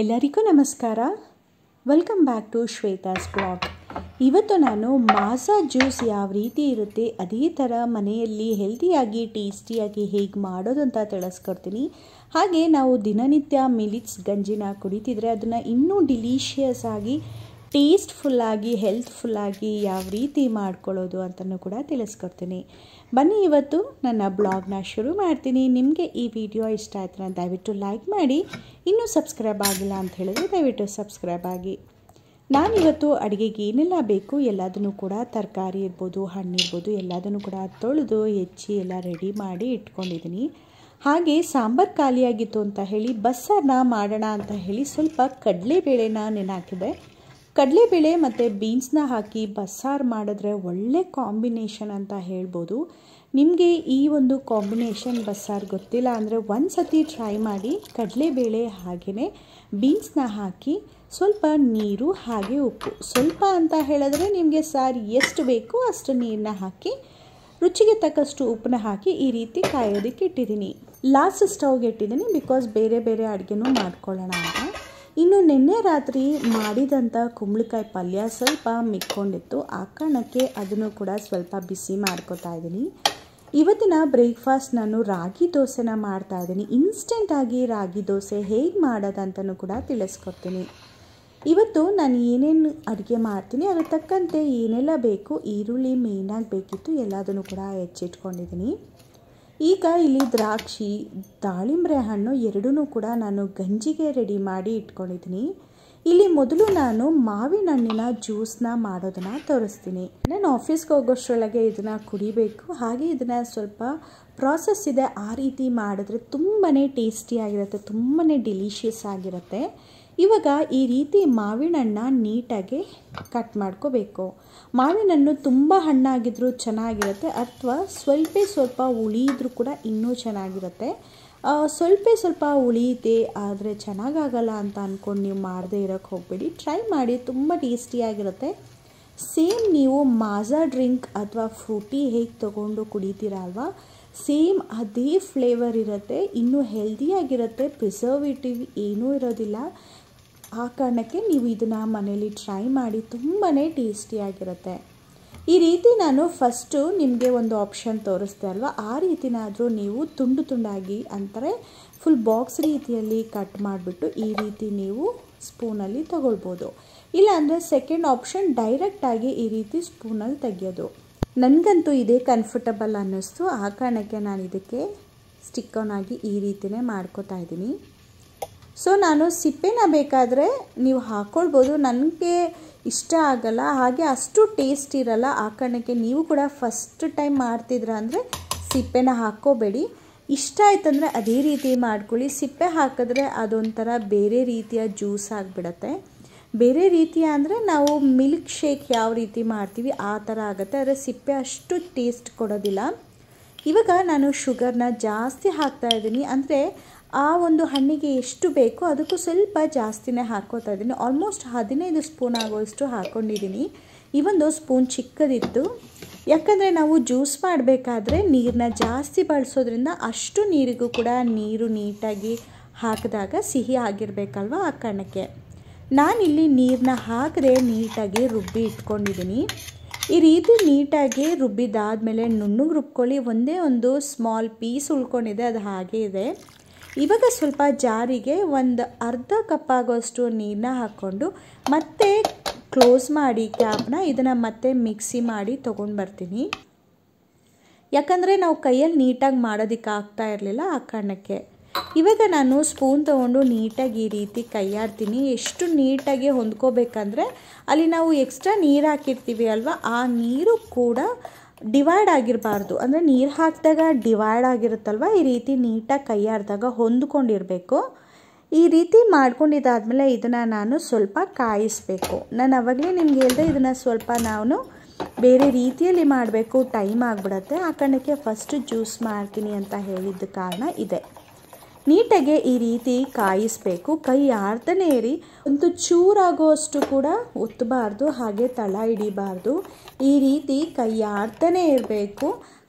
ಎಲ್ಲರಿಗೂ ನಮಸ್ಕಾರ welcome back to Shweta's blog ಇವತ್ತು ನಾನು ಮಾಸಾ ಜ್ಯೂಸ್ ಯಾವ ರೀತಿ ಇರುತ್ತೆ ಅದೇ ಥರ ಮನೆಯಲ್ಲಿ ಹೆಲ್ದಿಯಾಗಿ ಟೇಸ್ಟಿಯಾಗಿ ಹೇಗೆ ಮಾಡೋದು ಅಂತ ತಿಳಿಸ್ಕೊಡ್ತೀನಿ ಹಾಗೆ ನಾವು ದಿನನಿತ್ಯ ಮಿಲಿಟ್ಸ್ ಗಂಜಿನ ಕುಡಿತಿದ್ರೆ ಅದನ್ನು ಇನ್ನೂ ಡಿಲೀಷಿಯಸ್ ಆಗಿ ಟೇಸ್ಟ್ಫುಲ್ಲಾಗಿ ಹೆಲ್ತ್ಫುಲ್ಲಾಗಿ ಯಾವ ರೀತಿ ಮಾಡ್ಕೊಳ್ಳೋದು ಅಂತಲೂ ಕೂಡ ತಿಳಿಸ್ಕೊಡ್ತೀನಿ ಬನ್ನಿ ಇವತ್ತು ನನ್ನ ಬ್ಲಾಗ್ನ ಶುರು ಮಾಡ್ತೀನಿ ನಿಮಗೆ ಈ ವಿಡಿಯೋ ಇಷ್ಟ ಆಯ್ತು ದಯವಿಟ್ಟು ಲೈಕ್ ಮಾಡಿ ಇನ್ನೂ ಸಬ್ಸ್ಕ್ರೈಬ್ ಆಗಿಲ್ಲ ಅಂತ ಹೇಳಿದ್ರೆ ದಯವಿಟ್ಟು ಸಬ್ಸ್ಕ್ರೈಬ್ ಆಗಿ ನಾನಿವತ್ತು ಅಡುಗೆಗೆ ಏನೆಲ್ಲ ಬೇಕು ಎಲ್ಲದನ್ನು ಕೂಡ ತರಕಾರಿ ಇರ್ಬೋದು ಹಣ್ಣು ಇರ್ಬೋದು ಎಲ್ಲದನ್ನು ಕೂಡ ತೊಳೆದು ಹೆಚ್ಚಿ ಎಲ್ಲ ರೆಡಿ ಮಾಡಿ ಇಟ್ಕೊಂಡಿದ್ದೀನಿ ಹಾಗೆ ಸಾಂಬಾರು ಖಾಲಿಯಾಗಿತ್ತು ಅಂತ ಹೇಳಿ ಬಸ್ಸನ್ನು ಮಾಡೋಣ ಅಂತ ಹೇಳಿ ಸ್ವಲ್ಪ ಕಡಲೆಬೇಳೆನ ನೆನೆ ಹಾಕಿದೆ ಕಡಲೆಬೇಳೆ ಮತ್ತು ಬೀನ್ಸ್ನ ಹಾಕಿ ಬಸ್ಸಾರು ಮಾಡಿದ್ರೆ ಒಳ್ಳೆ ಕಾಂಬಿನೇಷನ್ ಅಂತ ಹೇಳ್ಬೋದು ನಿಮಗೆ ಈ ಒಂದು ಕಾಂಬಿನೇಷನ್ ಬಸ್ಸಾರು ಗೊತ್ತಿಲ್ಲ ಅಂದರೆ ಒಂದು ಸತಿ ಟ್ರೈ ಮಾಡಿ ಕಡಲೆಬೇಳೆ ಹಾಗೆಯೇ ಬೀನ್ಸ್ನ ಹಾಕಿ ಸ್ವಲ್ಪ ನೀರು ಹಾಗೆ ಉಪ್ಪು ಸ್ವಲ್ಪ ಅಂತ ಹೇಳಿದ್ರೆ ನಿಮಗೆ ಸಾರು ಎಷ್ಟು ಬೇಕೋ ಅಷ್ಟು ನೀರನ್ನ ಹಾಕಿ ರುಚಿಗೆ ತಕ್ಕಷ್ಟು ಉಪ್ಪನ್ನ ಹಾಕಿ ಈ ರೀತಿ ಕಾಯೋದಕ್ಕೆ ಇಟ್ಟಿದ್ದೀನಿ ಲಾಸ್ಟ್ ಸ್ಟವ್ಗೆ ಇಟ್ಟಿದ್ದೀನಿ ಬಿಕಾಸ್ ಬೇರೆ ಬೇರೆ ಅಡುಗೆನೂ ಮಾಡ್ಕೊಳ್ಳೋಣ ಅಂತ ಇನ್ನು ನಿನ್ನೆ ರಾತ್ರಿ ಮಾಡಿದಂಥ ಕುಂಬಳಕಾಯಿ ಪಲ್ಯ ಸ್ವಲ್ಪ ಮಿಕ್ಕೊಂಡಿತ್ತು ಆ ಕಾರಣಕ್ಕೆ ಅದನ್ನು ಕೂಡ ಸ್ವಲ್ಪ ಬಿಸಿ ಮಾಡ್ಕೋತಾ ಇದ್ದೀನಿ ಇವತ್ತಿನ ಬ್ರೇಕ್ಫಾಸ್ಟ್ ನಾನು ರಾಗಿ ದೋಸೆನ ಮಾಡ್ತಾ ಇದ್ದೀನಿ ಇನ್ಸ್ಟೆಂಟಾಗಿ ರಾಗಿ ದೋಸೆ ಹೇಗೆ ಮಾಡೋದಂತನೂ ಕೂಡ ತಿಳಿಸ್ಕೊಡ್ತೀನಿ ಇವತ್ತು ನಾನು ಏನೇನು ಅಡುಗೆ ಮಾಡ್ತೀನಿ ಅದಕ್ಕೆ ತಕ್ಕಂತೆ ಏನೆಲ್ಲ ಬೇಕು ಈರುಳ್ಳಿ ಮೇಯ್ನಾಗಿ ಬೇಕಿತ್ತು ಎಲ್ಲದನ್ನು ಕೂಡ ಹೆಚ್ಚಿಟ್ಕೊಂಡಿದ್ದೀನಿ ಈಗ ಇಲ್ಲಿ ದ್ರಾಕ್ಷಿ ದಾಳಿಂಬೆ ಹಣ್ಣು ಎರಡೂ ಕೂಡ ನಾನು ಗಂಜಿಗೆ ರೆಡಿ ಮಾಡಿ ಇಟ್ಕೊಂಡಿದ್ದೀನಿ ಇಲ್ಲಿ ಮೊದಲು ನಾನು ಮಾವಿನ ಹಣ್ಣಿನ ಜ್ಯೂಸನ್ನ ಮಾಡೋದನ್ನು ತೋರಿಸ್ತೀನಿ ನಾನು ಆಫೀಸ್ಗೆ ಹೋಗೋಷ್ಟರೊಳಗೆ ಇದನ್ನು ಕುಡಿಬೇಕು ಹಾಗೆ ಇದನ್ನು ಸ್ವಲ್ಪ ಪ್ರಾಸೆಸ್ ಇದೆ ಆ ರೀತಿ ಮಾಡಿದ್ರೆ ತುಂಬಾ ಟೇಸ್ಟಿಯಾಗಿರುತ್ತೆ ತುಂಬಾ ಡಿಲೀಷಿಯಸ್ ಆಗಿರುತ್ತೆ ಇವಾಗ ಈ ರೀತಿ ಮಾವಿನಣ್ಣ ನೀಟಾಗಿ ಕಟ್ ಮಾಡ್ಕೋಬೇಕು ಮಾವಿನಣ್ಣು ತುಂಬ ಹಣ್ಣಾಗಿದ್ದರೂ ಚೆನ್ನಾಗಿರುತ್ತೆ ಅಥವಾ ಸ್ವಲ್ಪ ಸ್ವಲ್ಪ ಉಳಿಯಿದ್ರೂ ಕೂಡ ಇನ್ನೂ ಚೆನ್ನಾಗಿರುತ್ತೆ ಸ್ವಲ್ಪ ಸ್ವಲ್ಪ ಉಳಿಯುತ್ತೆ ಆದರೆ ಚೆನ್ನಾಗಾಗಲ್ಲ ಅಂತ ಅಂದ್ಕೊಂಡು ನೀವು ಮಾಡದೇ ಇರೋಕ್ಕೆ ಹೋಗಬೇಡಿ ಟ್ರೈ ಮಾಡಿ ತುಂಬ ಟೇಸ್ಟಿಯಾಗಿರುತ್ತೆ ಸೇಮ್ ನೀವು ಮಾಜಾ ಡ್ರಿಂಕ್ ಅಥವಾ ಫ್ರೂಟಿ ಹೇಗೆ ತೊಗೊಂಡು ಕುಡಿತೀರ ಅಲ್ವಾ ಸೇಮ್ ಅದೇ ಫ್ಲೇವರ್ ಇರುತ್ತೆ ಇನ್ನೂ ಹೆಲ್ದಿಯಾಗಿರುತ್ತೆ ಪ್ರಿಸರ್ವೇಟಿವ್ ಏನೂ ಇರೋದಿಲ್ಲ ಆ ಕಾರಣಕ್ಕೆ ನೀವು ಇದನ್ನು ಮನೇಲಿ ಟ್ರೈ ಮಾಡಿ ತುಂಬಾ ಟೇಸ್ಟಿಯಾಗಿರುತ್ತೆ ಈ ರೀತಿ ನಾನು ಫಸ್ಟು ನಿಮಗೆ ಒಂದು ಆಪ್ಷನ್ ತೋರಿಸ್ದೆ ಅಲ್ವಾ ಆ ರೀತಿನಾದರೂ ನೀವು ತುಂಡು ತುಂಡಾಗಿ ಅಂದರೆ ಫುಲ್ ಬಾಕ್ಸ್ ರೀತಿಯಲ್ಲಿ ಕಟ್ ಮಾಡಿಬಿಟ್ಟು ಈ ರೀತಿ ನೀವು ಸ್ಪೂನಲ್ಲಿ ತಗೊಳ್ಬೋದು ಇಲ್ಲಾಂದರೆ ಸೆಕೆಂಡ್ ಆಪ್ಷನ್ ಡೈರೆಕ್ಟಾಗಿ ಈ ರೀತಿ ಸ್ಪೂನಲ್ಲಿ ತೆಗೆಯೋದು ನನಗಂತೂ ಇದೇ ಕಂಫರ್ಟಬಲ್ ಅನ್ನಿಸ್ತು ಆ ಕಾರಣಕ್ಕೆ ನಾನು ಇದಕ್ಕೆ ಸ್ಟಿಕ್ ಆನ್ ಆಗಿ ಈ ರೀತಿಯೇ ಮಾಡ್ಕೋತಾ ಇದ್ದೀನಿ ಸೊ ನಾನು ಸಿಪ್ಪೆನ ಬೇಕಾದರೆ ನೀವು ಹಾಕ್ಕೊಳ್ಬೋದು ನನಗೆ ಇಷ್ಟ ಆಗಲ್ಲ ಹಾಗೆ ಅಷ್ಟು ಟೇಸ್ಟ್ ಇರಲ್ಲ ಆ ಕಾರಣಕ್ಕೆ ನೀವು ಕೂಡ ಫಸ್ಟ್ ಟೈಮ್ ಮಾಡ್ತಿದ್ರ ಅಂದರೆ ಸಿಪ್ಪೆನ ಹಾಕ್ಕೋಬೇಡಿ ಇಷ್ಟ ಆಯ್ತಂದರೆ ಅದೇ ರೀತಿ ಮಾಡ್ಕೊಳ್ಳಿ ಸಿಪ್ಪೆ ಹಾಕಿದ್ರೆ ಅದೊಂಥರ ಬೇರೆ ರೀತಿಯ ಜ್ಯೂಸ್ ಆಗಿಬಿಡತ್ತೆ ಬೇರೆ ರೀತಿಯ ಅಂದರೆ ನಾವು ಮಿಲ್ಕ್ ಶೇಕ್ ಯಾವ ರೀತಿ ಮಾಡ್ತೀವಿ ಆ ಥರ ಆಗುತ್ತೆ ಆದರೆ ಸಿಪ್ಪೆ ಅಷ್ಟು ಟೇಸ್ಟ್ ಕೊಡೋದಿಲ್ಲ ಇವಾಗ ನಾನು ಶುಗರ್ನ ಜಾಸ್ತಿ ಹಾಕ್ತಾ ಇದ್ದೀನಿ ಅಂದರೆ ಆ ಒಂದು ಹಣ್ಣಿಗೆ ಎಷ್ಟು ಬೇಕೋ ಅದಕ್ಕೂ ಸ್ವಲ್ಪ ಜಾಸ್ತಿನೇ ಹಾಕೋತಾ ಇದ್ದೀನಿ ಆಲ್ಮೋಸ್ಟ್ ಹದಿನೈದು ಸ್ಪೂನ್ ಆಗೋಷ್ಟು ಹಾಕ್ಕೊಂಡಿದ್ದೀನಿ ಈ ಒಂದು ಸ್ಪೂನ್ ಚಿಕ್ಕದಿತ್ತು ಯಾಕಂದರೆ ನಾವು ಜ್ಯೂಸ್ ಮಾಡಬೇಕಾದ್ರೆ ನೀರನ್ನ ಜಾಸ್ತಿ ಬಳಸೋದ್ರಿಂದ ಅಷ್ಟು ನೀರಿಗೂ ಕೂಡ ನೀರು ನೀಟಾಗಿ ಹಾಕಿದಾಗ ಸಿಹಿ ಆಗಿರಬೇಕಲ್ವ ಆ ಕಣಕ್ಕೆ ನಾನಿಲ್ಲಿ ನೀರನ್ನ ಹಾಕದೆ ನೀಟಾಗಿ ರುಬ್ಬಿ ಇಟ್ಕೊಂಡಿದ್ದೀನಿ ಈ ರೀತಿ ನೀಟಾಗಿ ರುಬ್ಬಿದಾದಮೇಲೆ ನುಣ್ಣಗೆ ರುಬ್ಕೊಳ್ಳಿ ಒಂದೇ ಒಂದು ಸ್ಮಾಲ್ ಪೀಸ್ ಉಳ್ಕೊಂಡಿದೆ ಅದು ಹಾಗೇ ಇದೆ ಇವಾಗ ಸ್ವಲ್ಪ ಜಾರಿಗೆ ಒಂದು ಅರ್ಧ ಕಪ್ ಆಗೋಷ್ಟು ನೀರನ್ನ ಹಾಕ್ಕೊಂಡು ಮತ್ತೆ ಕ್ಲೋಸ್ ಮಾಡಿ ಕ್ಯಾಪ್ನ ಇದನ್ನು ಮತ್ತೆ ಮಿಕ್ಸಿ ಮಾಡಿ ತೊಗೊಂಡು ಬರ್ತೀನಿ ಯಾಕಂದರೆ ನಾವು ಕೈಯಲ್ಲಿ ನೀಟಾಗಿ ಮಾಡೋದಕ್ಕೆ ಆಗ್ತಾ ಇರಲಿಲ್ಲ ಆ ಕಾರಣಕ್ಕೆ ಇವಾಗ ನಾನು ಸ್ಪೂನ್ ತೊಗೊಂಡು ನೀಟಾಗಿ ಈ ರೀತಿ ಕೈಯಾಡ್ತೀನಿ ಎಷ್ಟು ನೀಟಾಗಿ ಹೊಂದ್ಕೋಬೇಕಂದ್ರೆ ಅಲ್ಲಿ ನಾವು ಎಕ್ಸ್ಟ್ರಾ ನೀರು ಹಾಕಿರ್ತೀವಿ ಅಲ್ವಾ ಆ ನೀರು ಕೂಡ ಡಿವೈಡ್ ಆಗಿರಬಾರ್ದು ಅಂದರೆ ನೀರು ಹಾಕಿದಾಗ ಡಿವೈಡ್ ಆಗಿರುತ್ತಲ್ವ ಈ ರೀತಿ ನೀಟಾಗಿ ಕೈಯಾರ್ದಾಗ ಹೊಂದ್ಕೊಂಡಿರಬೇಕು ಈ ರೀತಿ ಮಾಡ್ಕೊಂಡಿದ್ದಾದಮೇಲೆ ಇದನ್ನು ನಾನು ಸ್ವಲ್ಪ ಕಾಯಿಸಬೇಕು ನಾನು ಅವಾಗಲೇ ನಿಮ್ಗೆ ಹೇಳಿದೆ ಇದನ್ನು ಸ್ವಲ್ಪ ನಾನು ಬೇರೆ ರೀತಿಯಲ್ಲಿ ಮಾಡಬೇಕು ಟೈಮ್ ಆಗಿಬಿಡತ್ತೆ ಆ ಕಾರಣಕ್ಕೆ ಫಸ್ಟ್ ಜ್ಯೂಸ್ ಮಾಡ್ತೀನಿ ಅಂತ ಹೇಳಿದ್ದ ಕಾರಣ ಇದೆ ನೀಟಾಗೆ ಈ ರೀತಿ ಕಾಯಿಸಬೇಕು ಕೈ ಆಡ್ತಾನೆ ಇರಿ ಒಂದು ಚೂರಾಗೋವಷ್ಟು ಕೂಡ ಒತ್ತಬಾರ್ದು ಹಾಗೆ ತಳ ಹಿಡಿಬಾರ್ದು ಈ ರೀತಿ ಕೈ ಆಡ್ತಾನೆ ಇರಬೇಕು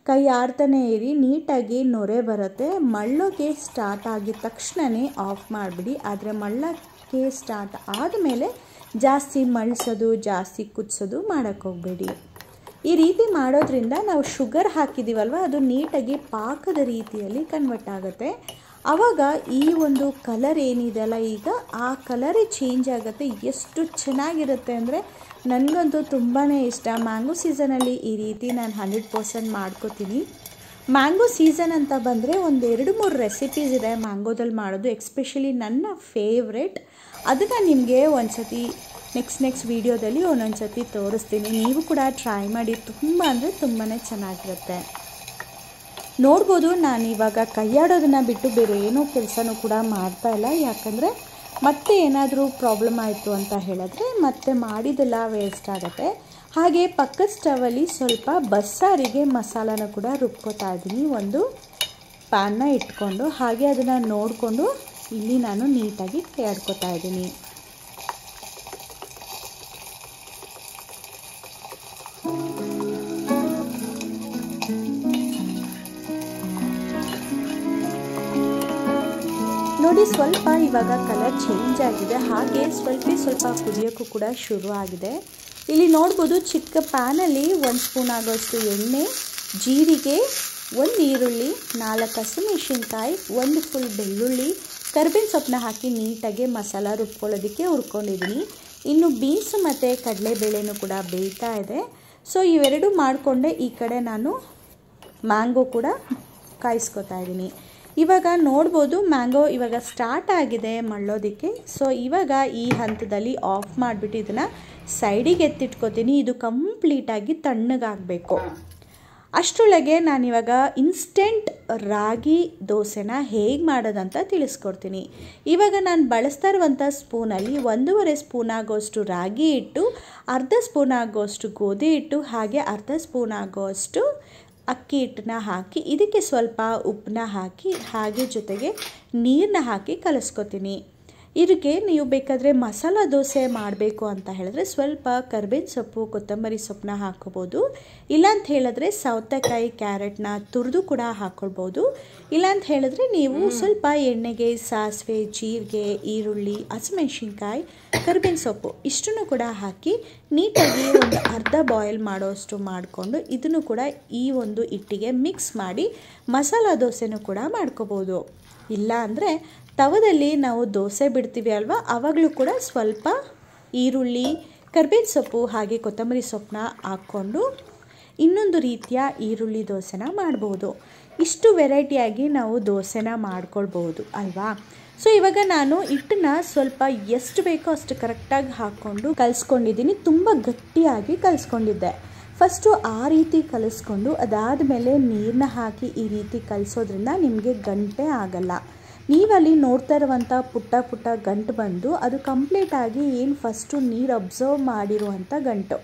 ಕೈ ಆಡ್ತಾನೆ ಇರಿ ನೀಟಾಗಿ ನೊರೆ ಬರುತ್ತೆ ಮಳ್ಳೋಕೆ ಸ್ಟಾರ್ಟ್ ಆಗಿದ ತಕ್ಷಣವೇ ಆಫ್ ಮಾಡಿಬಿಡಿ ಆದರೆ ಮಳ್ಳಕ್ಕೆ ಸ್ಟಾರ್ಟ್ ಆದಮೇಲೆ ಜಾಸ್ತಿ ಮಳ್ಸೋದು ಜಾಸ್ತಿ ಕುದಿಸೋದು ಮಾಡೋಕ್ಕೋಗ್ಬೇಡಿ ಈ ರೀತಿ ಮಾಡೋದ್ರಿಂದ ನಾವು ಶುಗರ್ ಹಾಕಿದ್ದೀವಲ್ವ ಅದು ನೀಟಾಗಿ ಪಾಕದ ರೀತಿಯಲ್ಲಿ ಕನ್ವರ್ಟ್ ಆಗುತ್ತೆ ಆವಾಗ ಈ ಒಂದು ಕಲರ್ ಏನಿದೆಯಲ್ಲ ಈಗ ಆ ಕಲರೇ ಚೇಂಜ್ ಆಗುತ್ತೆ ಎಷ್ಟು ಚೆನ್ನಾಗಿರುತ್ತೆ ಅಂದರೆ ನನಗಂತೂ ತುಂಬಾ ಇಷ್ಟ ಮ್ಯಾಂಗೋ ಸೀಸನಲ್ಲಿ ಈ ರೀತಿ ನಾನು ಹಂಡ್ರೆಡ್ ಪರ್ಸೆಂಟ್ ಮಾಡ್ಕೋತೀನಿ ಮ್ಯಾಂಗೋ ಸೀಸನ್ ಅಂತ ಬಂದರೆ ಒಂದು ಎರಡು ಮೂರು ರೆಸಿಪೀಸ್ ಇದೆ ಮ್ಯಾಂಗೋದಲ್ಲಿ ಮಾಡೋದು ಎಕ್ಸ್ಪೆಷಲಿ ನನ್ನ ಫೇವ್ರೆಟ್ ಅದನ್ನು ನಿಮಗೆ ಒಂದು ಸತಿ ನೆಕ್ಸ್ಟ್ ನೆಕ್ಸ್ಟ್ ವೀಡಿಯೋದಲ್ಲಿ ಒಂದೊಂದು ಸತಿ ತೋರಿಸ್ತೀನಿ ನೀವು ಕೂಡ ಟ್ರೈ ಮಾಡಿ ತುಂಬ ಅಂದರೆ ತುಂಬಾ ಚೆನ್ನಾಗಿರುತ್ತೆ ನೋಡ್ಬೋದು ನಾನು ಇವಾಗ ಕೈಯಾಡೋದನ್ನು ಬಿಟ್ಟು ಬೇರೆ ಏನೂ ಕೆಲಸನೂ ಕೂಡ ಮಾಡ್ತಾ ಇಲ್ಲ ಯಾಕಂದರೆ ಮತ್ತೆ ಏನಾದರೂ ಪ್ರಾಬ್ಲಮ್ ಆಯಿತು ಅಂತ ಹೇಳಿದ್ರೆ ಮತ್ತೆ ಮಾಡಿದೆಲ್ಲ ವೇಸ್ಟ್ ಆಗುತ್ತೆ ಹಾಗೆ ಪಕ್ಕದ ಸ್ಟವಲ್ಲಿ ಸ್ವಲ್ಪ ಬಸ್ಸಾರಿಗೆ ಮಸಾಲಾನ ಕೂಡ ರುಬ್ಕೋತಾ ಇದ್ದೀನಿ ಒಂದು ಪ್ಯಾನ್ನ ಇಟ್ಕೊಂಡು ಹಾಗೆ ಅದನ್ನು ನೋಡಿಕೊಂಡು ಇಲ್ಲಿ ನಾನು ನೀಟಾಗಿ ಕೈಯಾಡ್ಕೋತಾ ಇದ್ದೀನಿ ನೋಡಿ ಸ್ವಲ್ಪ ಇವಾಗ ಕಲರ್ ಚೇಂಜ್ ಆಗಿದೆ ಹಾಗೆ ಸ್ವಲ್ಪ ಸ್ವಲ್ಪ ಕುದಿಯೋಕ್ಕೂ ಕೂಡ ಶುರು ಆಗಿದೆ ಇಲ್ಲಿ ನೋಡ್ಬೋದು ಚಿಕ್ಕ ಪ್ಯಾನಲ್ಲಿ ಒಂದು ಸ್ಪೂನ್ ಆಗೋಷ್ಟು ಎಣ್ಣೆ ಜೀರಿಗೆ ಒಂದು ಈರುಳ್ಳಿ ನಾಲ್ಕು ಹಸಿಮೆಣಸಿನ್ಕಾಯಿ ಒಂದು ಫುಲ್ ಬೆಳ್ಳುಳ್ಳಿ ಕರ್ಬೇವಿನ ಸೊಪ್ಪನ್ನ ಹಾಕಿ ನೀಟಾಗಿ ಮಸಾಲ ರುಬ್ಕೊಳ್ಳೋದಕ್ಕೆ ಹುರ್ಕೊಂಡಿದ್ದೀನಿ ಇನ್ನು ಬೀನ್ಸ್ ಮತ್ತು ಕಡಲೆಬೇಳೆನೂ ಕೂಡ ಬೇಯ್ತಾ ಇದೆ ಸೊ ಇವೆರಡೂ ಮಾಡಿಕೊಂಡೆ ಈ ಕಡೆ ನಾನು ಮ್ಯಾಂಗೋ ಕೂಡ ಕಾಯಿಸ್ಕೊತಾ ಇದ್ದೀನಿ ಇವಾಗ ನೋಡ್ಬೋದು ಮ್ಯಾಂಗೋ ಇವಾಗ ಸ್ಟಾರ್ಟ್ ಆಗಿದೆ ಮಳ್ಳೋದಕ್ಕೆ ಸೊ ಇವಾಗ ಈ ಹಂತದಲ್ಲಿ ಆಫ್ ಮಾಡಿಬಿಟ್ಟು ಇದನ್ನು ಸೈಡಿಗೆ ಎತ್ತಿಟ್ಕೋತೀನಿ ಇದು ಕಂಪ್ಲೀಟಾಗಿ ತಣ್ಣಗಾಗಬೇಕು ಅಷ್ಟರೊಳಗೆ ನಾನಿವಾಗ ಇನ್ಸ್ಟೆಂಟ್ ರಾಗಿ ದೋಸೆನ ಹೇಗೆ ಮಾಡೋದಂತ ತಿಳಿಸ್ಕೊಡ್ತೀನಿ ಇವಾಗ ನಾನು ಬಳಸ್ತಾ ಇರುವಂಥ ಸ್ಪೂನಲ್ಲಿ ಒಂದೂವರೆ ಸ್ಪೂನ್ ಆಗೋಷ್ಟು ರಾಗಿ ಇಟ್ಟು ಅರ್ಧ ಸ್ಪೂನ್ ಆಗೋಷ್ಟು ಗೋಧಿ ಇಟ್ಟು ಹಾಗೆ ಅರ್ಧ ಸ್ಪೂನ್ ಆಗೋಷ್ಟು ಅಕ್ಕಿ ಹಿಟ್ಟನ್ನ ಹಾಕಿ ಇದಕ್ಕೆ ಸ್ವಲ್ಪ ಉಪ್ಪನ್ನ ಹಾಕಿ ಹಾಗೆ ಜೊತೆಗೆ ನೀರನ್ನ ಹಾಕಿ ಕಲಸ್ಕೊತೀನಿ ಇದಕ್ಕೆ ನೀವು ಬೇಕಾದರೆ ಮಸಾಲ ದೋಸೆ ಮಾಡಬೇಕು ಅಂತ ಹೇಳಿದ್ರೆ ಸ್ವಲ್ಪ ಕರ್ಬೇವಿನ ಸೊಪ್ಪು ಕೊತ್ತಂಬರಿ ಸೊಪ್ಪನ್ನ ಹಾಕೋಬೋದು ಇಲ್ಲಾಂತ ಹೇಳಿದ್ರೆ ಸೌತೆಕಾಯಿ ಕ್ಯಾರೆಟ್ನ ತುರಿದು ಕೂಡ ಹಾಕ್ಕೊಳ್ಬೋದು ಇಲ್ಲಾಂತ ಹೇಳಿದ್ರೆ ನೀವು ಸ್ವಲ್ಪ ಎಣ್ಣೆಗೆ ಸಾಸಿವೆ ಜೀರಿಗೆ ಈರುಳ್ಳಿ ಹಸಿಮೆಣ್ಸಿನ್ಕಾಯಿ ಕರ್ಬೇವಿನ ಸೊಪ್ಪು ಇಷ್ಟನ್ನು ಕೂಡ ಹಾಕಿ ನೀಟಾಗಿ ಒಂದು ಅರ್ಧ ಬಾಯ್ಲ್ ಮಾಡೋಷ್ಟು ಮಾಡಿಕೊಂಡು ಇದನ್ನು ಕೂಡ ಈ ಒಂದು ಹಿಟ್ಟಿಗೆ ಮಿಕ್ಸ್ ಮಾಡಿ ಮಸಾಲ ದೋಸೆನೂ ಕೂಡ ಮಾಡ್ಕೋಬೋದು ಇಲ್ಲ ಅಂದರೆ ತವದಲ್ಲಿ ನಾವು ದೋಸೆ ಬಿಡ್ತೀವಿ ಅಲ್ವಾ ಆವಾಗಲೂ ಕೂಡ ಸ್ವಲ್ಪ ಈರುಳ್ಳಿ ಕರ್ಬೇವಿನ ಸೊಪ್ಪು ಹಾಗೆ ಕೊತ್ತಂಬರಿ ಸೊಪ್ಪನ್ನ ಹಾಕ್ಕೊಂಡು ಇನ್ನೊಂದು ರೀತಿಯ ಈರುಳ್ಳಿ ದೋಸೆನ ಮಾಡ್ಬೋದು ಇಷ್ಟು ವೆರೈಟಿಯಾಗಿ ನಾವು ದೋಸೆನ ಮಾಡ್ಕೊಳ್ಬೋದು ಅಲ್ವಾ ಸೊ ಇವಾಗ ನಾನು ಹಿಟ್ಟನ್ನ ಸ್ವಲ್ಪ ಎಷ್ಟು ಬೇಕೋ ಅಷ್ಟು ಕರೆಕ್ಟಾಗಿ ಹಾಕ್ಕೊಂಡು ಕಲಿಸ್ಕೊಂಡಿದ್ದೀನಿ ತುಂಬ ಗಟ್ಟಿಯಾಗಿ ಕಲಿಸ್ಕೊಂಡಿದ್ದೆ ಫಸ್ಟು ಆ ರೀತಿ ಕಲಿಸ್ಕೊಂಡು ಅದಾದ ಮೇಲೆ ನೀರನ್ನ ಹಾಕಿ ಈ ರೀತಿ ಕಲಿಸೋದ್ರಿಂದ ನಿಮಗೆ ಗಂಟೆ ಆಗಲ್ಲ ನೀವಲ್ಲಿ ನೋಡ್ತಾ ಇರುವಂಥ ಪುಟ್ಟ ಪುಟ್ಟ ಗಂಟು ಬಂದು ಅದು ಕಂಪ್ಲೀಟಾಗಿ ಏನು ಫಸ್ಟು ನೀರು ಅಬ್ಸರ್ವ್ ಮಾಡಿರುವಂಥ ಗಂಟು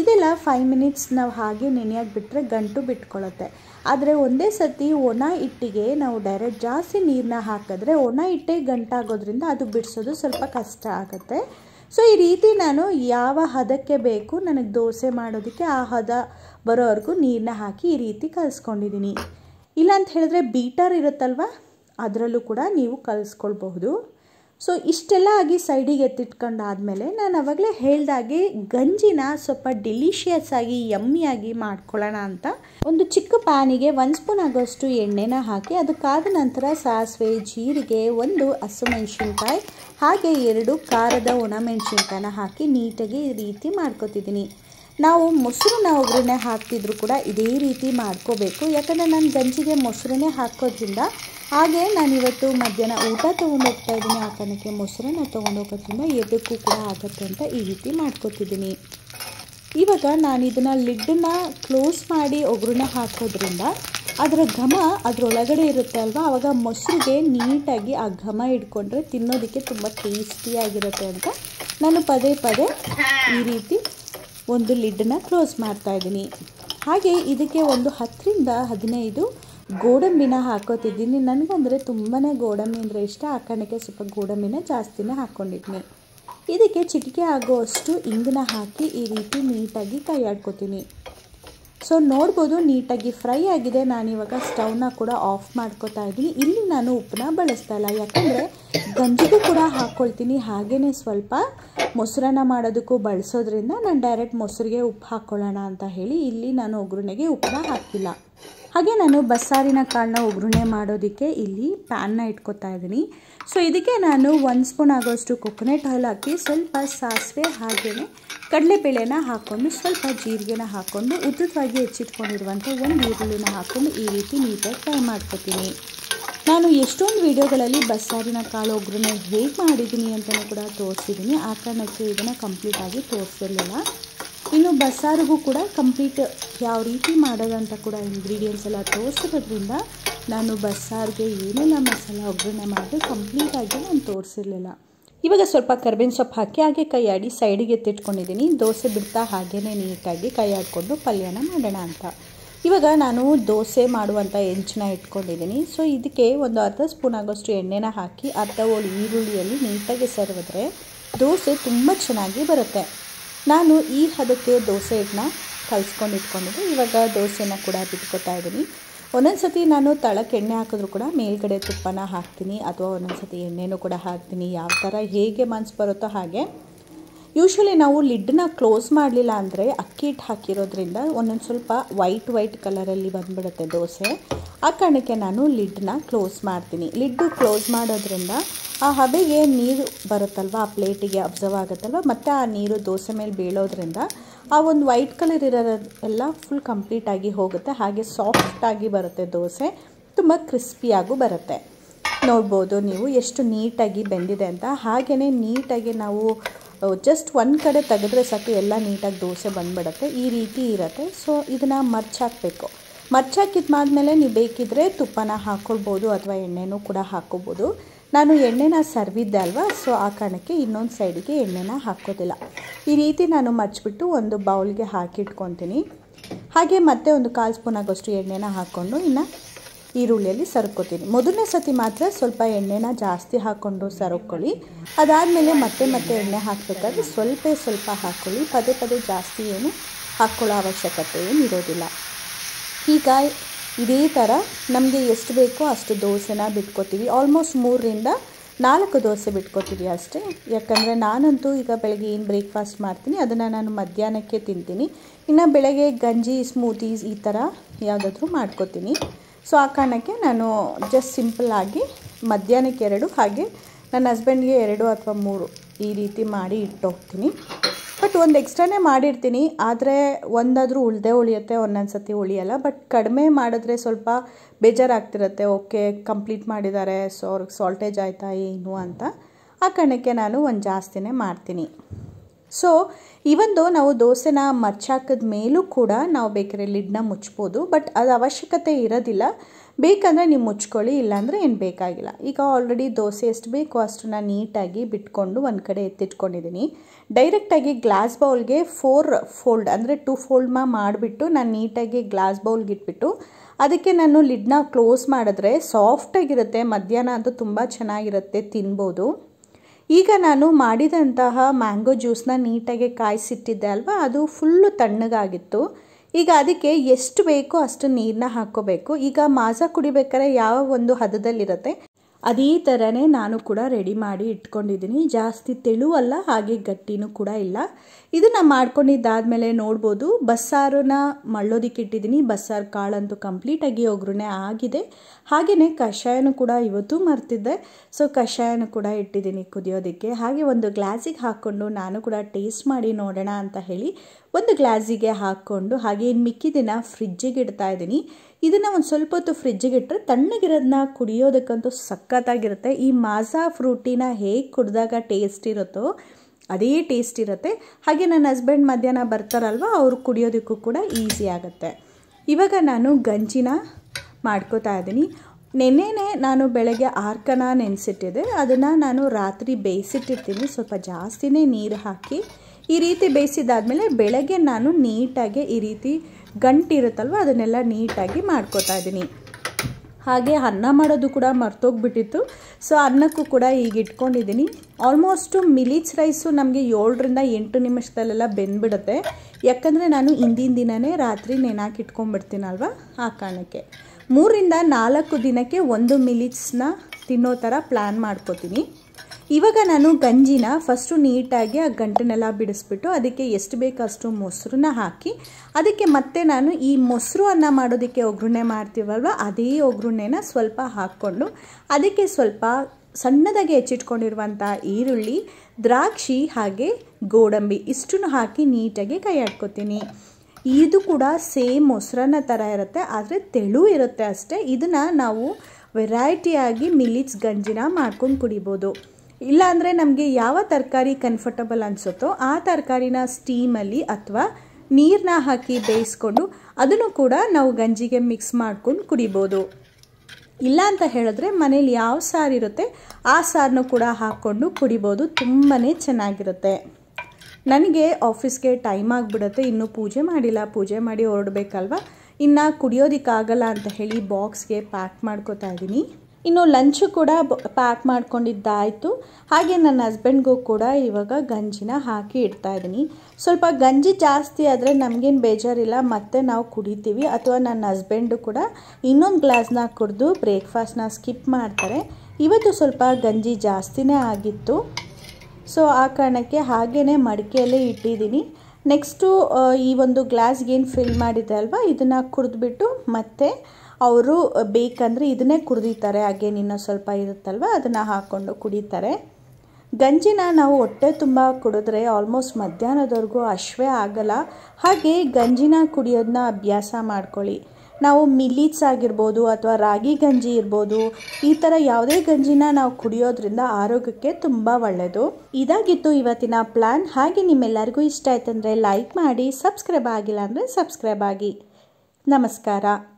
ಇದೆಲ್ಲ ಫೈವ್ ಮಿನಿಟ್ಸ್ ನಾವು ಹಾಗೆ ನೆನೆಯಾಗಿ ಬಿಟ್ಟರೆ ಗಂಟು ಬಿಟ್ಕೊಳ್ಳುತ್ತೆ ಆದರೆ ಒಂದೇ ಸತಿ ಒಣ ಹಿಟ್ಟಿಗೆ ನಾವು ಡೈರೆಕ್ಟ್ ಜಾಸ್ತಿ ನೀರನ್ನ ಹಾಕಿದ್ರೆ ಒಣ ಇಟ್ಟೆ ಗಂಟಾಗೋದ್ರಿಂದ ಅದು ಬಿಡಿಸೋದು ಸ್ವಲ್ಪ ಕಷ್ಟ ಆಗುತ್ತೆ ಸೊ ಈ ರೀತಿ ನಾನು ಯಾವ ಹದಕ್ಕೆ ಬೇಕು ನನಗೆ ದೋಸೆ ಮಾಡೋದಕ್ಕೆ ಆ ಹದ ಬರೋವರೆಗೂ ನೀರನ್ನ ಹಾಕಿ ಈ ರೀತಿ ಕಲಿಸ್ಕೊಂಡಿದ್ದೀನಿ ಇಲ್ಲ ಅಂತ ಹೇಳಿದ್ರೆ ಬೀಟರ್ ಇರುತ್ತಲ್ವಾ ಅದರಲ್ಲೂ ಕೂಡ ನೀವು ಕಲಿಸ್ಕೊಳ್ಬಹುದು ಸೊ ಇಷ್ಟೆಲ್ಲ ಆಗಿ ಸೈಡಿಗೆ ಎತ್ತಿಟ್ಕೊಂಡಾದಮೇಲೆ ನಾನು ಅವಾಗಲೇ ಹೇಳ್ದಾಗೆ ಗಂಜಿನ ಸ್ವಲ್ಪ ಡಿಲಿಷಿಯಸ್ ಆಗಿ ಯಮ್ಮಿಯಾಗಿ ಮಾಡ್ಕೊಳ್ಳೋಣ ಅಂತ ಒಂದು ಚಿಕ್ಕ ಪ್ಯಾನಿಗೆ ಒಂದು ಸ್ಪೂನ್ ಆಗೋಷ್ಟು ಎಣ್ಣೆನ ಹಾಕಿ ಅದಕ್ಕಾದ ನಂತರ ಸಾಸಿವೆ ಜೀರಿಗೆ ಒಂದು ಹಸಿಮೆಣ್ಸಿನ್ಕಾಯಿ ಹಾಗೆ ಎರಡು ಖಾರದ ಒಣಮೆಣ್ಸಿನ್ಕಾಯಿನ ಹಾಕಿ ನೀಟಾಗಿ ಈ ರೀತಿ ಮಾಡ್ಕೋತಿದ್ದೀನಿ ನಾವು ಮೊಸರನ್ನ ಒಗ್ಗರಣೆ ಹಾಕ್ತಿದ್ರು ಕೂಡ ಇದೇ ರೀತಿ ಮಾಡ್ಕೋಬೇಕು ಯಾಕಂದರೆ ನಾನು ಗಂಜಿಗೆ ಮೊಸರನ್ನೇ ಹಾಕೋದ್ರಿಂದ ಹಾಗೆ ನಾನಿವತ್ತು ಮಧ್ಯಾಹ್ನ ಊಟ ತೊಗೊಂಡೋಗ್ತಾ ಇದ್ದೀನಿ ಆ ಕಾರಣಕ್ಕೆ ಮೊಸರನ್ನ ತೊಗೊಂಡೋಗೋದ್ರಿಂದ ಎದಕ್ಕೂ ಕೂಡ ಆಗುತ್ತೆ ಅಂತ ಈ ರೀತಿ ಮಾಡ್ಕೊತಿದ್ದೀನಿ ಇವಾಗ ನಾನು ಇದನ್ನು ಲಿಡ್ಡನ್ನ ಕ್ಲೋಸ್ ಮಾಡಿ ಒಗ್ಗರಣೆ ಹಾಕೋದ್ರಿಂದ ಅದರ ಘಮ ಅದರೊಳಗಡೆ ಇರುತ್ತೆ ಅಲ್ವಾ ಆವಾಗ ಮೊಸರಿಗೆ ನೀಟಾಗಿ ಆ ಘಮ ಇಟ್ಕೊಂಡ್ರೆ ತಿನ್ನೋದಕ್ಕೆ ತುಂಬ ಟೇಸ್ಟಿಯಾಗಿರುತ್ತೆ ಅಂತ ನಾನು ಪದೇ ಪದೇ ಈ ರೀತಿ ಒಂದು ಲಿಡ್ಡನ್ನ ಕ್ಲೋಸ್ ಮಾಡ್ತಾ ಹಾಗೆ ಇದಕ್ಕೆ ಒಂದು ಹತ್ತರಿಂದ ಹದಿನೈದು ಗೋಡಂಬಿನ ಹಾಕೋತಿದ್ದೀನಿ ನನಗಂದರೆ ತುಂಬಾ ಗೋಡಂಬಿ ಅಂದರೆ ಇಷ್ಟ ಆ ಕಾರಣಕ್ಕೆ ಸ್ವಲ್ಪ ಗೋಡಂಬಿನ ಜಾಸ್ತಿನೇ ಹಾಕ್ಕೊಂಡಿದ್ದೀನಿ ಇದಕ್ಕೆ ಚಿಟಿಕೆ ಆಗುವಷ್ಟು ಇಂಗನ್ನ ಹಾಕಿ ಈ ರೀತಿ ನೀಟಾಗಿ ಕೈ ಆಡ್ಕೋತೀನಿ ಸೊ ನೋಡ್ಬೋದು ನೀಟಾಗಿ ಫ್ರೈ ಆಗಿದೆ ನಾನಿವಾಗ ಸ್ಟವ್ನ ಕೂಡ ಆಫ್ ಮಾಡ್ಕೋತಾ ಇದ್ದೀನಿ ಇಲ್ಲಿ ನಾನು ಉಪ್ಪನ್ನ ಬಳಸ್ತಾ ಇಲ್ಲ ಯಾಕಂದರೆ ಗಂಜಿಗೂ ಕೂಡ ಹಾಕ್ಕೊಳ್ತೀನಿ ಹಾಗೇ ಸ್ವಲ್ಪ ಮೊಸರನ್ನ ಮಾಡೋದಕ್ಕೂ ಬಳಸೋದ್ರಿಂದ ನಾನು ಡೈರೆಕ್ಟ್ ಮೊಸರಿಗೆ ಉಪ್ಪು ಹಾಕ್ಕೊಳ್ಳೋಣ ಅಂತ ಹೇಳಿ ಇಲ್ಲಿ ನಾನು ಒಗ್ಗರಣೆಗೆ ಉಪ್ಪನ್ನ ಹಾಕಿಲ್ಲ ಹಾಗೆ ನಾನು ಬಸ್ಸಾರಿನ ಕಾಳನ್ನ ಒಗ್ಗರಣೆ ಮಾಡೋದಕ್ಕೆ ಇಲ್ಲಿ ಪ್ಯಾನ್ನ ಇಟ್ಕೊತಾ ಇದ್ದೀನಿ ಸೊ ಇದಕ್ಕೆ ನಾನು ಒಂದು ಸ್ಪೂನ್ ಆಗೋಷ್ಟು ಕೊಕೊನೆಟ್ ಆಯಿಲ್ ಹಾಕಿ ಸ್ವಲ್ಪ ಸಾಸಿವೆ ಹಾಗೆಯೇ ಕಡಲೆಬೇಳೆನ ಹಾಕ್ಕೊಂಡು ಸ್ವಲ್ಪ ಜೀರಿಗೆನ ಹಾಕ್ಕೊಂಡು ಉದ್ದುತವಾಗಿ ಹೆಚ್ಚಿಟ್ಕೊಂಡಿರುವಂಥ ಒಂದು ಈರುಳ್ಳಿನ ಹಾಕ್ಕೊಂಡು ಈ ರೀತಿ ನೀಟಾಗಿ ಫ್ರೈ ಮಾಡ್ಕೊತೀನಿ ನಾನು ಎಷ್ಟೊಂದು ವೀಡಿಯೋಗಳಲ್ಲಿ ಬಸ್ಸಾರಿನ ಕಾಳು ಒಗ್ಗರಣೆ ಹೇಗೆ ಮಾಡಿದ್ದೀನಿ ಅಂತಲೂ ಕೂಡ ತೋರಿಸಿದ್ದೀನಿ ಆ ಕಾರಣಕ್ಕೆ ಇದನ್ನು ಕಂಪ್ಲೀಟಾಗಿ ತೋರಿಸಿರಲಿಲ್ಲ ಇನ್ನು ಬಸ್ಸಾರಿಗೂ ಕೂಡ ಕಂಪ್ಲೀಟ್ ಯಾವ ರೀತಿ ಮಾಡೋದಂತ ಕೂಡ ಇಂಗ್ರೀಡಿಯೆಂಟ್ಸ್ ಎಲ್ಲ ತೋರಿಸಿರೋದ್ರಿಂದ ನಾನು ಬಸ್ಸಾರಿಗೆ ಏನೇನ ಮಸಾಲ ಒಗ್ಗರಣೆ ಮಾಡಿದೆ ಕಂಪ್ಲೀಟಾಗಿ ನಾನು ತೋರಿಸಿರಲಿಲ್ಲ ಇವಾಗ ಸ್ವಲ್ಪ ಕರ್ಬೇವಿನ ಸೊಪ್ಪು ಹಾಕಿ ಹಾಗೆ ಕೈಯಾಡಿ ಸೈಡಿಗೆ ಎತ್ತಿಟ್ಕೊಂಡಿದ್ದೀನಿ ದೋಸೆ ಬಿಡ್ತಾ ಹಾಗೇ ನೀಟಾಗಿ ಕೈ ಆಡಿಕೊಂಡು ಪಲ್ಯನ ಮಾಡೋಣ ಅಂತ ಇವಾಗ ನಾನು ದೋಸೆ ಮಾಡುವಂಥ ಹೆಂಚನ್ನ ಇಟ್ಕೊಂಡಿದ್ದೀನಿ ಸೊ ಇದಕ್ಕೆ ಒಂದು ಅರ್ಧ ಸ್ಪೂನ್ ಆಗೋಷ್ಟು ಎಣ್ಣೆನ ಹಾಕಿ ಅರ್ಧ ಹೋಳು ಈರುಳ್ಳಿಯಲ್ಲಿ ನೀಟಾಗಿ ಸರ್ವಿದ್ರೆ ದೋಸೆ ತುಂಬ ಚೆನ್ನಾಗಿ ಬರುತ್ತೆ ನಾನು ಈ ಹದಕ್ಕೆ ದೋಸೆ ಹಿಟ್ಟನ್ನ ಇಟ್ಕೊಂಡಿದ್ದೆ ಇವಾಗ ದೋಸೆನ ಕೂಡ ಬಿಟ್ಕೊತಾ ಇದ್ದೀನಿ ಒಂದೊಂದು ಸತಿ ನಾನು ತಳಕ್ಕೆ ಎಣ್ಣೆ ಹಾಕಿದ್ರು ಕೂಡ ಮೇಲ್ಗಡೆ ತುಪ್ಪನ ಹಾಕ್ತೀನಿ ಅಥವಾ ಒಂದೊಂದು ಸತಿ ಎಣ್ಣೆನೂ ಕೂಡ ಹಾಕ್ತೀನಿ ಯಾವ ಥರ ಹೇಗೆ ಮನ್ಸು ಬರುತ್ತೋ ಹಾಗೆ ಯೂಶ್ವಲಿ ನಾವು ಲಿಡ್ನ ಕ್ಲೋಸ್ ಮಾಡಲಿಲ್ಲ ಅಂದರೆ ಅಕ್ಕಿ ಹಿಟ್ಟು ಹಾಕಿರೋದ್ರಿಂದ ಒಂದೊಂದು ಸ್ವಲ್ಪ ವೈಟ್ ವೈಟ್ ಕಲರಲ್ಲಿ ಬಂದುಬಿಡುತ್ತೆ ದೋಸೆ ಆ ಕಾರಣಕ್ಕೆ ನಾನು ಲಿಡ್ನ ಕ್ಲೋಸ್ ಮಾಡ್ತೀನಿ ಲಿಡ್ಡು ಕ್ಲೋಸ್ ಮಾಡೋದ್ರಿಂದ ಆ ಹಬೆಗೆ ನೀರು ಬರುತ್ತಲ್ವ ಆ ಪ್ಲೇಟಿಗೆ ಅಬ್ಸರ್ವ್ ಆಗುತ್ತಲ್ವ ಮತ್ತು ಆ ನೀರು ದೋಸೆ ಮೇಲೆ ಬೀಳೋದ್ರಿಂದ ಆ ಒಂದು ವೈಟ್ ಕಲರ್ ಇರೋದೆಲ್ಲ ಎಲ್ಲ ಫುಲ್ ಕಂಪ್ಲೀಟಾಗಿ ಹೋಗುತ್ತೆ ಹಾಗೆ ಸಾಫ್ಟಾಗಿ ಬರುತ್ತೆ ದೋಸೆ ತುಂಬ ಕ್ರಿಸ್ಪಿಯಾಗೂ ಬರುತ್ತೆ ನೋಡ್ಬೋದು ನೀವು ಎಷ್ಟು ನೀಟಾಗಿ ಬೆಂದಿದೆ ಅಂತ ಹಾಗೆಯೇ ನೀಟಾಗಿ ನಾವು ಜಸ್ಟ್ ಒಂದು ಕಡೆ ತೆಗೆದ್ರೆ ಸಾಕು ಎಲ್ಲ ನೀಟಾಗಿ ದೋಸೆ ಬಂದ್ಬಿಡುತ್ತೆ ಈ ರೀತಿ ಇರುತ್ತೆ ಸೊ ಇದನ್ನು ಮರ್ಚಾಕಬೇಕು ಮರ್ಚಾಕಿದ್ಮಾದ್ಮೇಲೆ ನೀವು ಬೇಕಿದ್ದರೆ ತುಪ್ಪನ ಹಾಕ್ಕೊಳ್ಬೋದು ಅಥವಾ ಎಣ್ಣೆನೂ ಕೂಡ ಹಾಕ್ಕೋಬೋದು ನಾನು ಎಣ್ಣೆನ ಸರ್ವಿದ್ದೆ ಅಲ್ವಾ ಸೊ ಆ ಕಾರಣಕ್ಕೆ ಇನ್ನೊಂದು ಸೈಡಿಗೆ ಎಣ್ಣೆನ ಹಾಕೋದಿಲ್ಲ ಈ ರೀತಿ ನಾನು ಮರ್ಚ್ಬಿಟ್ಟು ಒಂದು ಬೌಲ್ಗೆ ಹಾಕಿಟ್ಕೊತೀನಿ ಹಾಗೆ ಮತ್ತೆ ಒಂದು ಕಾಲು ಸ್ಪೂನ್ ಆಗೋಷ್ಟು ಎಣ್ಣೆನ ಹಾಕ್ಕೊಂಡು ಇನ್ನು ಈರುಳ್ಳಿಯಲ್ಲಿ ಸರ್ಕೋತೀನಿ ಮೊದಲನೇ ಸತಿ ಮಾತ್ರ ಸ್ವಲ್ಪ ಎಣ್ಣೆನ ಜಾಸ್ತಿ ಹಾಕ್ಕೊಂಡು ಸರ್ಕೊಳ್ಳಿ ಅದಾದಮೇಲೆ ಮತ್ತೆ ಮತ್ತೆ ಎಣ್ಣೆ ಹಾಕಬೇಕಾದ್ರೆ ಸ್ವಲ್ಪ ಸ್ವಲ್ಪ ಹಾಕ್ಕೊಳ್ಳಿ ಪದೇ ಪದೇ ಜಾಸ್ತಿ ಏನು ಹಾಕ್ಕೊಳ್ಳೋ ಅವಶ್ಯಕತೆ ಏನು ಇರೋದಿಲ್ಲ ಈಗ ಇದೇ ಥರ ನಮಗೆ ಎಷ್ಟು ಬೇಕೋ ಅಷ್ಟು ದೋಸೆನ ಬಿಟ್ಕೋತೀವಿ ಆಲ್ಮೋಸ್ಟ್ ಮೂರರಿಂದ ನಾಲ್ಕು ದೋಸೆ ಬಿಟ್ಕೋತೀವಿ ಅಷ್ಟೇ ಯಾಕಂದರೆ ನಾನಂತೂ ಈಗ ಬೆಳಗ್ಗೆ ಏನು ಬ್ರೇಕ್ಫಾಸ್ಟ್ ಮಾಡ್ತೀನಿ ಅದನ್ನು ನಾನು ಮಧ್ಯಾಹ್ನಕ್ಕೆ ತಿಂತೀನಿ ಇನ್ನು ಬೆಳಗ್ಗೆ ಗಂಜಿ ಸ್ಮೂತೀಸ್ ಈ ಥರ ಯಾವುದಾದ್ರೂ ಮಾಡ್ಕೋತೀನಿ ಸೊ ಆ ಕಾರಣಕ್ಕೆ ನಾನು ಜಸ್ಟ್ ಸಿಂಪಲ್ಲಾಗಿ ಮಧ್ಯಾಹ್ನಕ್ಕೆ ಎರಡು ಹಾಗೆ ನನ್ನ ಹಸ್ಬೆಂಡ್ಗೆ ಎರಡು ಅಥವಾ ಮೂರು ಈ ರೀತಿ ಮಾಡಿ ಇಟ್ಟೋಗ್ತೀನಿ ಬಟ್ ಒಂದು ಎಕ್ಸ್ಟ್ರಾನೇ ಮಾಡಿರ್ತೀನಿ ಆದರೆ ಒಂದಾದರೂ ಉಳ್ದೇ ಉಳಿಯುತ್ತೆ ಒಂದೊಂದು ಸತಿ ಉಳಿಯಲ್ಲ ಬಟ್ ಕಡಿಮೆ ಮಾಡಿದ್ರೆ ಸ್ವಲ್ಪ ಬೇಜಾರಾಗ್ತಿರುತ್ತೆ ಓಕೆ ಕಂಪ್ಲೀಟ್ ಮಾಡಿದ್ದಾರೆ ಸೊ ಅವ್ರಿಗೆ ಸಾಲ್ಟೇಜ್ ಆಯಿತಾ ಏನು ಅಂತ ಆ ಕಾರಣಕ್ಕೆ ನಾನು ಒಂದು ಜಾಸ್ತಿನೇ ಮಾಡ್ತೀನಿ ಸೊ ಇವಂದು ನಾವು ದೋಸೆನ ಮರ್ಚಾಕದ ಮೇಲೂ ಕೂಡ ನಾವು ಬೇಕಾದ್ರೆ ಲಿಡ್ನ ಮುಚ್ಬೋದು ಬಟ್ ಅದು ಅವಶ್ಯಕತೆ ಇರೋದಿಲ್ಲ ಬೇಕಂದರೆ ನೀವು ಮುಚ್ಕೊಳ್ಳಿ ಇಲ್ಲಾಂದರೆ ಏನು ಬೇಕಾಗಿಲ್ಲ ಈಗ ಆಲ್ರೆಡಿ ದೋಸೆ ಎಷ್ಟು ಬೇಕೋ ನಾನು ನೀಟಾಗಿ ಬಿಟ್ಕೊಂಡು ಒಂದು ಕಡೆ ಎತ್ತಿಟ್ಕೊಂಡಿದ್ದೀನಿ ಡೈರೆಕ್ಟಾಗಿ ಗ್ಲಾಸ್ ಬೌಲ್ಗೆ ಫೋರ್ ಫೋಲ್ಡ್ ಅಂದರೆ ಟೂ ಫೋಲ್ಡ್ ಮಾಡಿಬಿಟ್ಟು ನಾನು ನೀಟಾಗಿ ಗ್ಲಾಸ್ ಬೌಲ್ಗೆ ಇಟ್ಬಿಟ್ಟು ಅದಕ್ಕೆ ನಾನು ಲಿಡ್ನ ಕ್ಲೋಸ್ ಮಾಡಿದ್ರೆ ಸಾಫ್ಟಾಗಿರುತ್ತೆ ಮಧ್ಯಾಹ್ನ ಅದು ತುಂಬ ಚೆನ್ನಾಗಿರುತ್ತೆ ತಿನ್ಬೋದು ಈಗ ನಾನು ಮಾಡಿದಂತಹ ಮ್ಯಾಂಗೋ ಜ್ಯೂಸನ್ನ ನೀಟಾಗಿ ಕಾಯಿಸಿಟ್ಟಿದ್ದೆ ಅಲ್ವಾ ಅದು ಫುಲ್ಲು ತಣ್ಣಗಾಗಿತ್ತು ಈಗ ಅದಕ್ಕೆ ಎಷ್ಟು ಬೇಕೋ ಅಷ್ಟು ನೀರನ್ನ ಹಾಕ್ಕೋಬೇಕು ಈಗ ಮಾಜಾ ಕುಡಿಬೇಕಾದ್ರೆ ಯಾವ ಒಂದು ಹದದಲ್ಲಿರುತ್ತೆ ಅದೇ ಥರನೇ ನಾನು ಕೂಡ ರೆಡಿ ಮಾಡಿ ಇಟ್ಕೊಂಡಿದ್ದೀನಿ ಜಾಸ್ತಿ ತೆಳುವಲ್ಲ ಹಾಗೆ ಗಟ್ಟಿನೂ ಕೂಡ ಇಲ್ಲ ಇದನ್ನು ಮಾಡ್ಕೊಂಡಿದ್ದಾದಮೇಲೆ ನೋಡ್ಬೋದು ಬಸ್ಸಾರನ್ನ ಮಳ್ಳೋದಿಕ್ಕೆ ಇಟ್ಟಿದ್ದೀನಿ ಬಸ್ಸಾರು ಕಾಳಂತೂ ಕಂಪ್ಲೀಟಾಗಿ ಒಗ್ಗರಣೆ ಆಗಿದೆ ಹಾಗೆಯೇ ಕಷಾಯನೂ ಕೂಡ ಇವತ್ತು ಮರ್ತಿದ್ದೆ ಸೊ ಕಷಾಯನೂ ಕೂಡ ಇಟ್ಟಿದ್ದೀನಿ ಕುದಿಯೋದಕ್ಕೆ ಹಾಗೆ ಒಂದು ಗ್ಲಾಸಿಗೆ ಹಾಕ್ಕೊಂಡು ನಾನು ಕೂಡ ಟೇಸ್ಟ್ ಮಾಡಿ ನೋಡೋಣ ಅಂತ ಹೇಳಿ ಒಂದು ಗ್ಲಾಸಿಗೆ ಹಾಕ್ಕೊಂಡು ಹಾಗೆ ಇನ್ನು ಮಿಕ್ಕಿದಿನ ಫ್ರಿಜ್ಜಿಗೆ ಇಡ್ತಾ ಇದ್ದೀನಿ ಇದನ್ನು ಒಂದು ಸ್ವಲ್ಪ ಹೊತ್ತು ಫ್ರಿಜ್ಜಿಗೆ ಇಟ್ಟರೆ ತಣ್ಣಗಿರೋದನ್ನ ಕುಡಿಯೋದಕ್ಕಂತೂ ಸಖತ್ತಾಗಿರುತ್ತೆ ಈ ಮಾಸಾ ಫ್ರೂಟಿನ ಹೇಗೆ ಕುಡಿದಾಗ ಟೇಸ್ಟ್ ಇರುತ್ತೋ ಅದೇ ಟೇಸ್ಟ್ ಇರುತ್ತೆ ಹಾಗೆ ನನ್ನ ಹಸ್ಬೆಂಡ್ ಮಧ್ಯಾಹ್ನ ಬರ್ತಾರಲ್ವ ಅವರು ಕುಡಿಯೋದಕ್ಕೂ ಕೂಡ ಈಸಿ ಆಗುತ್ತೆ ಇವಾಗ ನಾನು ಗಂಜಿನ ಮಾಡ್ಕೋತಾ ಇದ್ದೀನಿ ನೆನ್ನೆನೇ ನಾನು ಬೆಳಗ್ಗೆ ಆರ್ಕನ ನೆನೆಸಿಟ್ಟಿದೆ ಅದನ್ನು ನಾನು ರಾತ್ರಿ ಬೇಯಿಸಿಟ್ಟಿರ್ತೀನಿ ಸ್ವಲ್ಪ ಜಾಸ್ತಿನೇ ನೀರು ಹಾಕಿ ಈ ರೀತಿ ಬೇಯಿಸಿದಾದಮೇಲೆ ಬೆಳಗ್ಗೆ ನಾನು ನೀಟಾಗಿ ಈ ರೀತಿ ಗಂಟಿರುತ್ತಲ್ವ ಅದನ್ನೆಲ್ಲ ನೀಟಾಗಿ ಮಾಡ್ಕೋತಾ ಇದ್ದೀನಿ ಹಾಗೆ ಅನ್ನ ಮಾಡೋದು ಕೂಡ ಮರ್ತೋಗ್ಬಿಟ್ಟಿತ್ತು ಸೊ ಅನ್ನಕ್ಕೂ ಕೂಡ ಈಗ ಇಟ್ಕೊಂಡಿದ್ದೀನಿ ಆಲ್ಮೋಸ್ಟು ಮಿಲಿಚ್ ರೈಸು ನಮಗೆ ಏಳರಿಂದ ಎಂಟು ನಿಮಿಷದಲ್ಲೆಲ್ಲ ಬೆಂದ್ಬಿಡುತ್ತೆ ಯಾಕಂದರೆ ನಾನು ಹಿಂದಿನ ದಿನವೇ ರಾತ್ರಿ ನೆನಾಕಿ ಇಟ್ಕೊಂಡ್ಬಿಡ್ತೀನಲ್ವ ಆ ಕಾರಣಕ್ಕೆ ಮೂರಿಂದ ನಾಲ್ಕು ದಿನಕ್ಕೆ ಒಂದು ಮಿಲಿಟ್ಸ್ನ ತಿನ್ನೋ ಥರ ಪ್ಲ್ಯಾನ್ ಮಾಡ್ಕೋತೀನಿ ಇವಾಗ ನಾನು ಗಂಜಿನ ಫಸ್ಟು ನೀಟಾಗಿ ಆ ಗಂಟನೆಲ್ಲ ಬಿಡಿಸ್ಬಿಟ್ಟು ಅದಕ್ಕೆ ಎಷ್ಟು ಬೇಕೋ ಅಷ್ಟು ಮೊಸರನ್ನ ಹಾಕಿ ಅದಕ್ಕೆ ಮತ್ತೆ ನಾನು ಈ ಮೊಸರು ಅನ್ನ ಮಾಡೋದಕ್ಕೆ ಒಗ್ಗರಣೆ ಮಾಡ್ತೀವಲ್ವ ಅದೇ ಒಗ್ಗರಣೆನ ಸ್ವಲ್ಪ ಹಾಕ್ಕೊಂಡು ಅದಕ್ಕೆ ಸ್ವಲ್ಪ ಸಣ್ಣದಾಗಿ ಹೆಚ್ಚಿಟ್ಕೊಂಡಿರುವಂಥ ಈರುಳ್ಳಿ ದ್ರಾಕ್ಷಿ ಹಾಗೆ ಗೋಡಂಬಿ ಇಷ್ಟನ್ನು ಹಾಕಿ ನೀಟಾಗಿ ಕೈ ಇದು ಕೂಡ ಸೇಮ್ ಮೊಸರನ್ನ ಥರ ಇರುತ್ತೆ ಆದರೆ ತೆಳು ಇರುತ್ತೆ ಅಷ್ಟೇ ಇದನ್ನು ನಾವು ವೆರೈಟಿಯಾಗಿ ಮಿಲಿಟ್ಸ್ ಗಂಜಿನ ಮಾಡ್ಕೊಂಡು ಕುಡಿಬೋದು ಇಲ್ಲಾಂದರೆ ನಮಗೆ ಯಾವ ತರಕಾರಿ ಕಂಫರ್ಟಬಲ್ ಅನಿಸುತ್ತೋ ಆ ತರಕಾರಿನ ಸ್ಟೀಮಲ್ಲಿ ಅಥವಾ ನೀರನ್ನ ಹಾಕಿ ಬೇಯಿಸ್ಕೊಂಡು ಅದನ್ನು ಕೂಡ ನಾವು ಗಂಜಿಗೆ ಮಿಕ್ಸ್ ಮಾಡ್ಕೊಂಡು ಕುಡಿಬೋದು ಇಲ್ಲ ಅಂತ ಹೇಳಿದ್ರೆ ಮನೇಲಿ ಯಾವ ಸಾರು ಇರುತ್ತೆ ಆ ಸಾರನ್ನು ಕೂಡ ಹಾಕ್ಕೊಂಡು ಕುಡಿಬೋದು ತುಂಬಾ ಚೆನ್ನಾಗಿರುತ್ತೆ ನನಗೆ ಆಫೀಸ್ಗೆ ಟೈಮ್ ಆಗಿಬಿಡುತ್ತೆ ಇನ್ನೂ ಪೂಜೆ ಮಾಡಿಲ್ಲ ಪೂಜೆ ಮಾಡಿ ಹೊರಡಬೇಕಲ್ವ ಇನ್ನು ಕುಡಿಯೋದಕ್ಕಾಗಲ್ಲ ಅಂತ ಹೇಳಿ ಬಾಕ್ಸ್ಗೆ ಪ್ಯಾಕ್ ಮಾಡ್ಕೋತಾ ಇದ್ದೀನಿ ಇನ್ನು ಲಂಚು ಕೂಡ ಪ್ಯಾಕ್ ಮಾಡ್ಕೊಂಡಿದ್ದಾಯಿತು ಹಾಗೆ ನನ್ನ ಹಸ್ಬೆಂಡ್ಗೂ ಕೂಡ ಇವಾಗ ಗಂಜಿನ ಹಾಕಿ ಇಡ್ತಾ ಇದ್ದೀನಿ ಸ್ವಲ್ಪ ಗಂಜಿ ಜಾಸ್ತಿ ಆದರೆ ನಮಗೇನು ಬೇಜಾರಿಲ್ಲ ಮತ್ತೆ ನಾವು ಕುಡಿತೀವಿ ಅಥವಾ ನನ್ನ ಹಸ್ಬೆಂಡು ಕೂಡ ಇನ್ನೊಂದು ಗ್ಲಾಸ್ನ ಕುಡಿದು ಬ್ರೇಕ್ಫಾಸ್ಟ್ನ ಸ್ಕಿಪ್ ಮಾಡ್ತಾರೆ ಇವತ್ತು ಸ್ವಲ್ಪ ಗಂಜಿ ಜಾಸ್ತಿನೇ ಆಗಿತ್ತು ಸೊ ಆ ಕಾರಣಕ್ಕೆ ಹಾಗೇ ಮಡಿಕೆಯಲ್ಲೇ ಇಟ್ಟಿದ್ದೀನಿ ನೆಕ್ಸ್ಟು ಈ ಒಂದು ಗ್ಲಾಸ್ಗೇನು ಫಿಲ್ ಮಾಡಿದೆ ಅಲ್ವಾ ಇದನ್ನು ಕುಡಿದ್ಬಿಟ್ಟು ಮತ್ತೆ ಅವರು ಬೇಕಂದರೆ ಇದನ್ನೇ ಕುಡಿದಿತಾರೆ ಹಾಗೇನು ಇನ್ನೂ ಸ್ವಲ್ಪ ಇರುತ್ತಲ್ವ ಅದನ್ನು ಹಾಕ್ಕೊಂಡು ಕುಡಿತಾರೆ ಗಂಜಿನ ನಾವು ಹೊಟ್ಟೆ ತುಂಬ ಕುಡಿದ್ರೆ ಆಲ್ಮೋಸ್ಟ್ ಮಧ್ಯಾಹ್ನದವರೆಗೂ ಅಶ್ವೇ ಆಗಲ್ಲ ಹಾಗೆ ಗಂಜಿನ ಕುಡಿಯೋದನ್ನ ಅಭ್ಯಾಸ ಮಾಡ್ಕೊಳ್ಳಿ ನಾವು ಮಿಲ್ಲಿಟ್ಸ್ ಆಗಿರ್ಬೋದು ಅಥವಾ ರಾಗಿ ಗಂಜಿ ಇರ್ಬೋದು ಈ ಥರ ಯಾವುದೇ ಗಂಜಿನ ನಾವು ಕುಡಿಯೋದ್ರಿಂದ ಆರೋಗ್ಯಕ್ಕೆ ತುಂಬ ಒಳ್ಳೆಯದು ಇದಾಗಿತ್ತು ಇವತ್ತಿನ ಪ್ಲ್ಯಾನ್ ಹಾಗೆ ನಿಮ್ಮೆಲ್ಲರಿಗೂ ಇಷ್ಟ ಆಯ್ತಂದರೆ ಲೈಕ್ ಮಾಡಿ ಸಬ್ಸ್ಕ್ರೈಬ್ ಆಗಿಲ್ಲ ಅಂದರೆ ಸಬ್ಸ್ಕ್ರೈಬ್ ಆಗಿ ನಮಸ್ಕಾರ